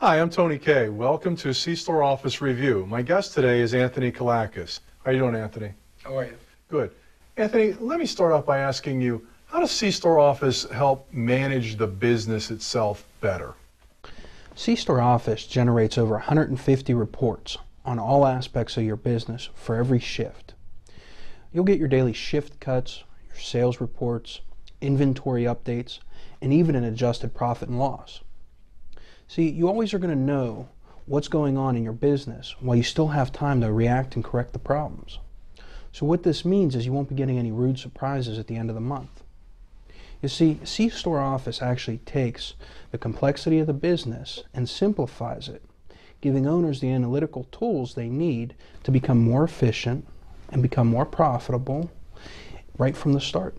Hi, I'm Tony Kay. Welcome to C-Store Office Review. My guest today is Anthony Kalakis. How are you doing, Anthony? How are you? Good. Anthony, let me start off by asking you, how does C-Store Office help manage the business itself better? C-Store Office generates over 150 reports on all aspects of your business for every shift. You'll get your daily shift cuts, your sales reports, inventory updates, and even an adjusted profit and loss. See, you always are going to know what's going on in your business while you still have time to react and correct the problems. So what this means is you won't be getting any rude surprises at the end of the month. You see, C-Store Office actually takes the complexity of the business and simplifies it, giving owners the analytical tools they need to become more efficient and become more profitable right from the start.